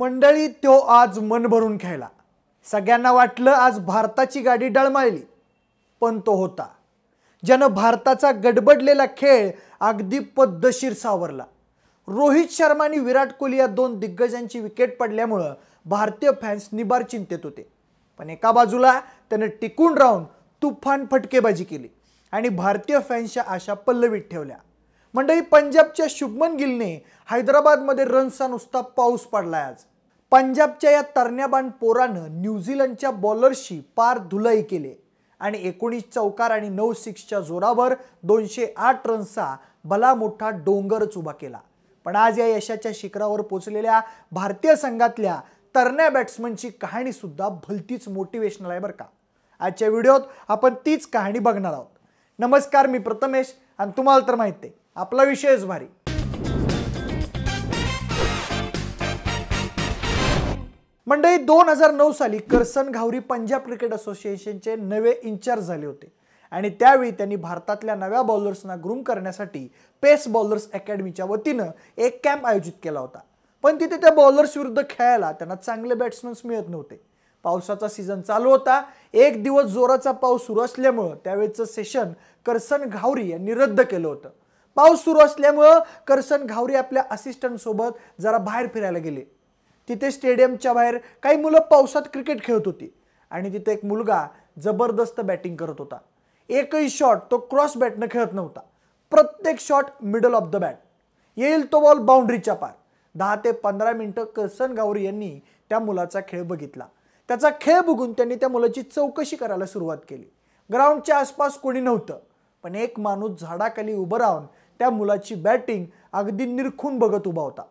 मंडळी तो आज मन भरून खेळला सगळ्यांना वाटलं आज भारताची गाडी डळमाळली पण तो होता ज्यानं भारताचा गडबडलेला खेळ अगदी पद्धशीर सावरला रोहित शर्मा आणि विराट कोहली या दोन दिग्गजांची विकेट पडल्यामुळं भारतीय फॅन्स निबार चिंतेत होते पण एका बाजूला त्यानं टिकून राहून तुफान फटकेबाजी केली आणि भारतीय फॅन्सच्या आशा पल्लवीत ठेवल्या मंडळी पंजाबच्या शुभमन गिलने हैदराबादमध्ये रन्सचा नुसता पाऊस पडलाय आज पंजाबच्या या तरण्याबाण पोरानं न्यूझीलंडच्या बॉलरशी पार धुलाई केले आणि एकोणीस चौकार आणि नऊ सिक्सच्या जोरावर दोनशे आठ रन्सचा भला मोठा डोंगरच उभा केला पण आज या यशाच्या शिखरावर पोचलेल्या भारतीय संघातल्या तरण्या बॅट्समनची कहाणीसुद्धा भलतीच मोटिवेशनल आहे बरं का आजच्या व्हिडिओत आपण तीच कहाणी बघणार आहोत नमस्कार मी प्रथमेश आणि तुम्हाला तर माहिती आहे आपला विषयच भारी मंडळी दोन हजार नऊ साली करसन घावरी पंजाब क्रिकेट असोसिएशनचे नवे इन्चार्ज झाले होते आणि त्यावेळी त्यांनी भारतातल्या नव्या बॉलर्सना ग्रूम करण्यासाठी पेस बॉलर्स अकॅडमीच्या वतीनं एक कॅम्प आयोजित केला होता पण तिथे त्या बॉलर्स विरुद्ध खेळायला त्यांना चांगले बॅट्समन्स मिळत नव्हते पावसाचा सीझन चालू होता एक दिवस जोराचा पाऊस सुरू असल्यामुळं त्यावेळेचं सेशन करसन घावरी यांनी रद्द केलं होतं पाऊस सुरू असल्यामुळं करसन घावरी आपल्या असिस्टंटसोबत जरा बाहेर फिरायला गेले तिथे स्टेडियमच्या बाहेर काही मुलं पावसात क्रिकेट खेळत होती आणि तिथे एक मुलगा जबरदस्त बॅटिंग करत होता एकही शॉट तो क्रॉस बॅटनं खेळत नव्हता प्रत्येक shot middle of the bat येईल तो बॉल बाउंड्रीच्या पार दहा ते पंधरा मिनटं करसन गावरी यांनी त्या मुलाचा खेळ बघितला त्याचा खेळ बघून त्यांनी त्या मुलाची चौकशी करायला सुरुवात केली ग्राउंडच्या आसपास कोणी नव्हतं पण एक माणूस झाडाखाली उभं राहून त्या मुलाची बॅटिंग अगदी निरखून बघत उभा होता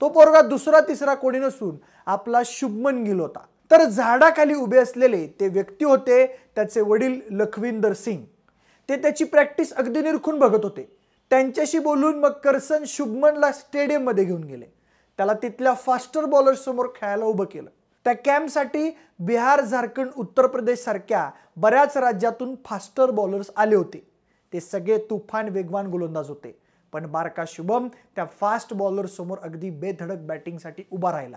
तो पोरगा दुसरा तिसरा कोणी नसून आपला शुभमन गिल होता तर झाडाखाली उभे असलेले ते व्यक्ती होते त्याचे वडील लखविंदर सिंग ते त्याची प्रॅक्टिस अगदी निरखून बघत होते त्यांच्याशी बोलून मग करसन शुभमनला स्टेडियममध्ये घेऊन गेले त्याला तिथल्या फास्टर समोर खेळायला उभं केलं त्या कॅम्पसाठी बिहार झारखंड उत्तर प्रदेश सारख्या बऱ्याच राज्यातून फास्टर बॉलर्स आले होते ते सगळे तुफान वेगवान गोलंदाज होते पण बारका शुभम त्या फास्ट बॉलर समोर अगदी बेधडक बॅटिंगसाठी उभा राहिला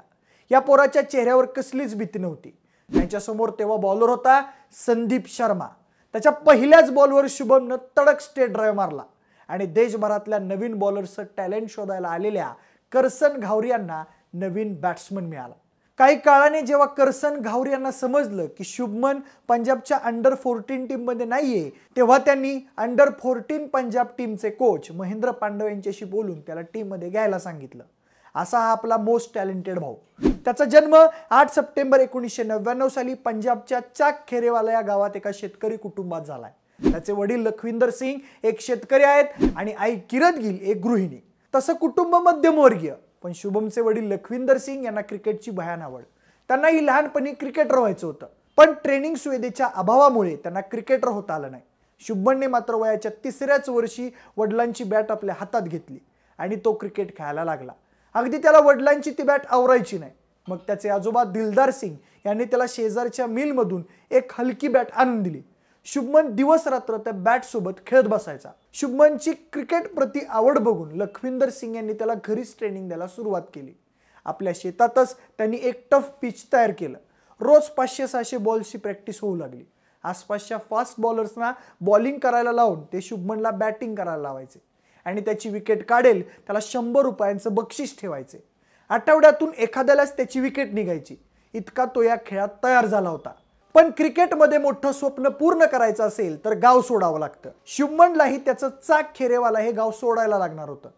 या पोराच्या चेहऱ्यावर कसलीच भीती नव्हती त्यांच्यासमोर तेव्हा बॉलर होता संदीप शर्मा त्याच्या पहिल्याच बॉलवर शुभमनं तडक स्टेट ड्राईव्ह मारला आणि देशभरातल्या नवीन बॉलरचं टॅलेंट शोधायला आलेल्या करसन घावरी यांना नवीन बॅट्समन मिळाला काही काळाने जेव्हा करसन घावर यांना समजलं की शुभमन पंजाबच्या अंडर फोर्टीन टीममध्ये नाहीये तेव्हा त्यांनी अंडर फोर्टीन पंजाब टीमचे कोच महेंद्र पांडव यांच्याशी बोलून त्याला टीममध्ये घ्यायला सांगितलं असा हा आपला मोस्ट टॅलेंटेड भाऊ त्याचा जन्म आठ सप्टेंबर एकोणीसशे नव्याण्णव साली पंजाबच्या चाक खेरेवाला या गावात एका शेतकरी कुटुंबात झालाय त्याचे वडील लखविंदर सिंग एक शेतकरी आहेत आणि आई किरत गिल एक गृहिणी तसं कुटुंब मध्यमवर्गीय पण शुभमचे वडील लखविंदर सिंग यांना क्रिकेटची भयान आवड त्यांनाही लहानपणी क्रिकेटर व्हायचं होतं पण ट्रेनिंग सुविधेच्या अभावामुळे त्यांना क्रिकेटर होता आलं नाही शुभमने मात्र वयाच्या तिसऱ्याच वर्षी वडिलांची बॅट आपल्या हातात घेतली आणि तो क्रिकेट खेळायला लागला अगदी त्याला वडिलांची ती बॅट आवरायची नाही मग त्याचे आजोबा दिलदार सिंग यांनी त्याला शेजारच्या मिलमधून एक हलकी बॅट आणून दिली शुभमन दिवसरात्र त्या बॅटसोबत खेळत बसायचा शुभमनची क्रिकेट प्रति आवड बघून लखविंदर सिंग यांनी त्याला घरीच ट्रेनिंग द्यायला सुरुवात केली आपल्या शेतातच त्यांनी एक टफ पिच तयार केलं रोज पाचशे सहाशे बॉल्सची प्रॅक्टिस होऊ लागली आसपासच्या फास्ट बॉलर्सना बॉलिंग करायला लावून ते शुभमनला बॅटिंग करायला लावायचे आणि त्याची विकेट काढेल त्याला शंभर रुपयांचं बक्षीस ठेवायचे आठवड्यातून एखाद्यालाच त्याची विकेट निघायची इतका तो या खेळात तयार झाला होता पण क्रिकेटमध्ये मोठं स्वप्न पूर्ण करायचं असेल तर गाव सोडावं लागतं शुभमनलाही त्याचं चाक खेरेवाला हे गाव सोडायला लागणार होतं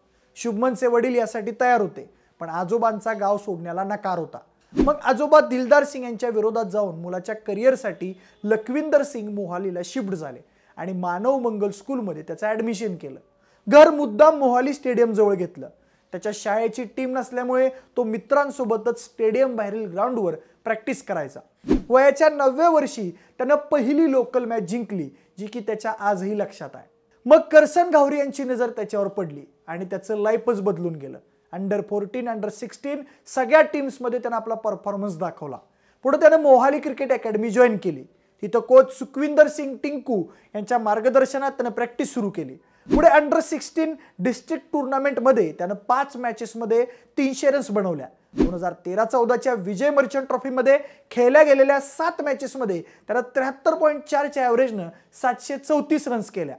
शुभमनचे वडील यासाठी तयार होते पण आजोबांचा गाव सोडण्याला नकार होता मग आजोबा दिलदार सिंग यांच्या विरोधात जाऊन मुलाच्या करिअरसाठी लखविंदर सिंग मोहालीला शिफ्ट झाले आणि मानव मंगल स्कूलमध्ये त्याचं ॲडमिशन केलं घर मुद्दाम मोहाली स्टेडियम जवळ घेतलं त्याच्या शाळेची टीम नसल्यामुळे तो मित्रांसोबतच स्टेडियम बाहेरील ग्राउंडवर प्रॅक्टिस करायचा वयाच्या नवव्या वर्षी त्यानं पहिली लोकल मॅच जिंकली जी की त्याच्या आजही लक्षात आहे मग करसन घावरी यांची नजर त्याच्यावर पडली आणि त्याचं लाईफच बदलून गेलं अंडर फोर्टीन अंडर सिक्स्टीन सगळ्या टीम्समध्ये त्यानं आपला परफॉर्मन्स दाखवला पुढे त्यानं मोहाली क्रिकेट अकॅडमी जॉईन केली तिथं कोच सुखविंदर सिंग टिंकू यांच्या मार्गदर्शनात त्यानं प्रॅक्टिस सुरू केली पुढे अंडर सिक्स्टीन डिस्ट्रिक्ट टुर्नामेंटमध्ये त्यानं पाच मॅचेसमध्ये तीनशे रन्स बनवल्या दोन हजार तेरा चौदाच्या विजय मर्चंट ट्रॉफीमध्ये खेळल्या गेलेल्या सात मॅचेसमध्ये त्याला त्र्याहत्तर पॉईंट चारच्या ॲव्हरेजनं सातशे चौतीस रन्स केल्या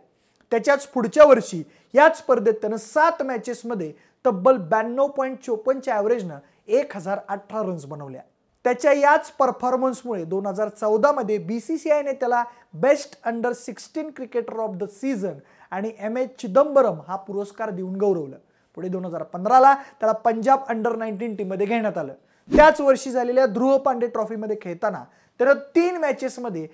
त्याच्याच पुढच्या वर्षी याच स्पर्धेत त्यानं सात मॅचेसमध्ये तब्बल ब्याण्णव पॉईंट चोपन्नच्या ॲव्हरेजनं एक हजार अठरा रन्स बनवल्या त्याच्या याच परफॉर्मन्समुळे दोन हजार चौदामध्ये बी सी सी आयने त्याला best under sixteen cricketer of the season आणि एम एच चिदंबरम हा पुरस्कार देऊन गौरवलं पुढे दोन हजार पंधराला त्याला पंजाब अंडर नाईन्टीन टीममध्ये घेण्यात आलं त्याच वर्षी झालेल्या ध्रुव पांडे ट्रॉफीमध्ये खेळताना त्यानं तीन मॅचेसमध्ये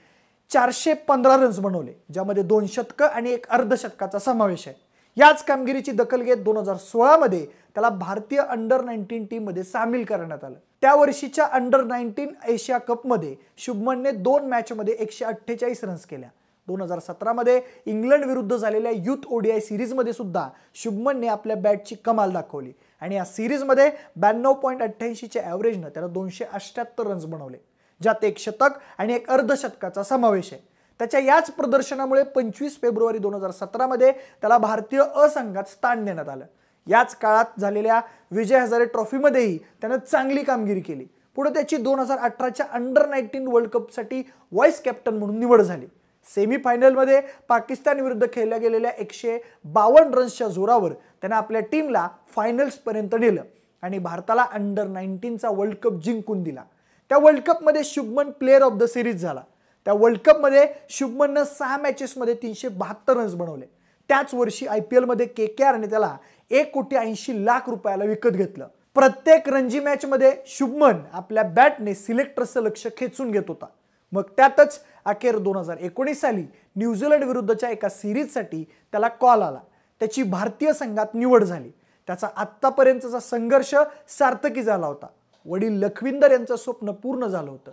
चारशे पंधरा रन्स बनवले ज्यामध्ये दोन शतकं आणि एक अर्धशतकाचा समावेश आहे याच कामगिरीची दखल घेत दोन हजार सोळामध्ये त्याला भारतीय अंडर नाईन्टीन टीममध्ये सामील करण्यात आलं त्या वर्षीच्या अंडर नाईन्टीन एशिया कपमध्ये शुभमनने दोन मॅचमध्ये एकशे अठ्ठेचाळीस रन्स केल्या दोन हजार सतरामध्ये इंग्लंड विरुद्ध झालेल्या युथ ओडीआय सिरीजमध्ये सुद्धा शुभमनने आपल्या बॅटची कमाल दाखवली आणि या सिरीजमध्ये ब्याण्णव पॉईंट अठ्ठ्याऐंशीच्या ॲव्हरेजनं त्याला दोनशे अष्ट्याहत्तर रन्स बनवले ज्यात एक शतक आणि एक अर्धशतकाचा समावेश आहे त्याच्या याच प्रदर्शनामुळे पंचवीस फेब्रुवारी दोन हजार सतरामध्ये त्याला भारतीय असंघात स्थान देण्यात आलं याच काळात झालेल्या विजय हजारे ट्रॉफीमध्येही त्यानं चांगली कामगिरी केली पुढे त्याची दोन हजार अठराच्या अंडर नाईन्टीन वर्ल्ड कपसाठी व्हाईस कॅप्टन म्हणून निवड झाली सेमीफायनलमध्ये पाकिस्तान विरुद्ध खेळल्या गेलेल्या एकशे बावन्न रन्सच्या जोरावर त्यानं आपल्या टीमला फायनल्सपर्यंत नेलं आणि भारताला अंडर नाईन्टीनचा वर्ल्ड कप जिंकून दिला त्या वर्ल्ड कपमध्ये Shubman player of the series झाला त्या वर्ल्ड कपमध्ये शुभमननं सहा मॅचेसमध्ये तीनशे बहात्तर रन्स बनवले त्याच वर्षी आय पी एलमध्ये के के आरने त्याला एक कोटी ऐंशी लाख रुपयाला विकत घेतलं प्रत्येक रणजी मॅचमध्ये शुभमन आपल्या बॅटने सिलेक्टरचं लक्ष खेचून घेत होता मग त्यातच अखेर दोन हजार एकोणीस साली न्यूझीलंड विरुद्धच्या एका सिरीजसाठी त्याला कॉल आला त्याची भारतीय संघात निवड झाली त्याचा आत्तापर्यंतचा संघर्ष सार्थकी झाला होता वडील लखविंदर यांचं स्वप्न पूर्ण झालं होतं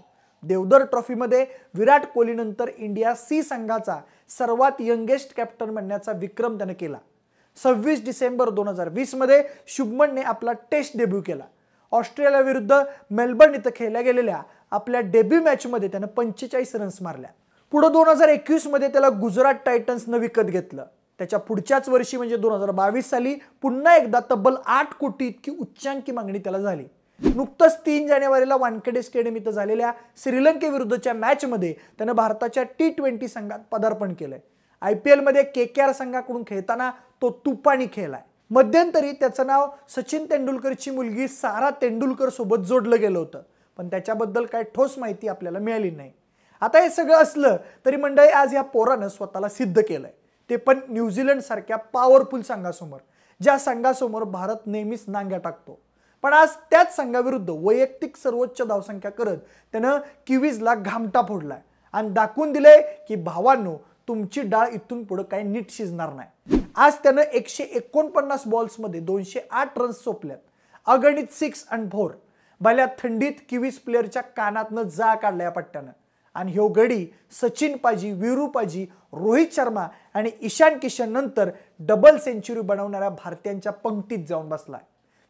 देवदर ट्रॉफीमध्ये विराट कोहलीनंतर इंडिया सी संघाचा सर्वात यंगेस्ट कॅप्टन बनण्याचा विक्रम त्याने केला सव्वीस डिसेंबर दोन हजार वीसमध्ये शुभमनने आपला टेस्ट डेब्यू केला ऑस्ट्रेलियाविरुद्ध मेलबर्न इथं खेळल्या गेलेल्या आपल्या डेब्यू मॅचमध्ये त्यानं पंचेचाळीस रन्स मारल्या पुढं दोन हजार मध्ये त्याला गुजरात टायटन्सनं विकत घेतलं त्याच्या पुढच्याच वर्षी म्हणजे दोन हजार बावीस साली पुन्हा एकदा तब्बल आठ कोटी इतकी उच्चांकी मागणी त्याला झाली नुकतंच तीन जानेवारीला वानखेडे स्टेडियम इथं झालेल्या श्रीलंकेविरुद्धच्या मॅचमध्ये त्यानं भारताच्या टी ट्वेंटी संघात पदार्पण केलंय आय पी एलमध्ये के के आर संघाकडून खेळताना तो तुपाणी खेळलाय मध्यंतरी त्याचं नाव सचिन तेंडुलकरची मुलगी सारा तेंडुलकर सोबत जोडलं गेलं होतं पण त्याच्याबद्दल काय ठोस माहिती आपल्याला मिळाली नाही आता हे सगळं असलं तरी मंडळी आज या पोरानं स्वतःला सिद्ध केलंय ते पण न्यूझीलंड सारख्या पॉवरफुल संघासमोर ज्या संघासमोर भारत नेहमीच नांग्या टाकतो पण आज त्याच संघाविरुद्ध वैयक्तिक सर्वोच्च धावसंख्या करत त्यानं किवीजला घामटा फोडलाय आणि दाखवून दिले की भावांनो तुमची डाळ इथून पुढे काही नीट शिजणार नाही आज त्यानं एकशे एकोणपन्नास बॉल्समध्ये दोनशे आठ रन्स सोपल्यात अगणित सिक्स अँड फोर भल्या थंडीत किवीस प्लेअरच्या कानातनं जा काढल्या या पट्ट्यानं आणि ह्यो गडी सचिन पाजी वीरू पाजी रोहित शर्मा आणि ईशान किशन नंतर डबल सेंचुरी बनवणाऱ्या भारतीयांच्या पंक्तीत जाऊन बसला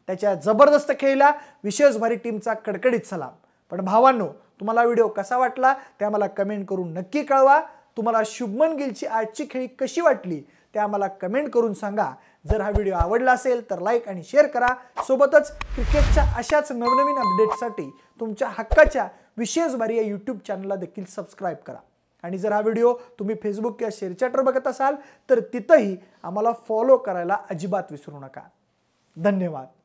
त्याच्या जबरदस्त खेळीला विशेष भारी टीमचा कडकडीत सलाम पण भावांनो तुम्हाला व्हिडिओ कसा वाटला ते आम्हाला कमेंट करून नक्की कळवा तुम्हाला शुभमन गिलची आजची खेळी कशी वाटली ते आम्हाला कमेंट करून सांगा जर हा व्हिडिओ आवडला असेल तर लाईक आणि शेअर करा सोबतच क्रिकेटच्या अशाच नवनवीन अपडेटसाठी तुमच्या हक्काच्या विशेष भारी या यूट्यूब चॅनलला देखील सबस्क्राईब करा आणि जर हा व्हिडिओ तुम्ही फेसबुक किंवा शेअरचॅटवर बघत असाल तर तिथंही आम्हाला फॉलो करायला अजिबात विसरू नका धन्यवाद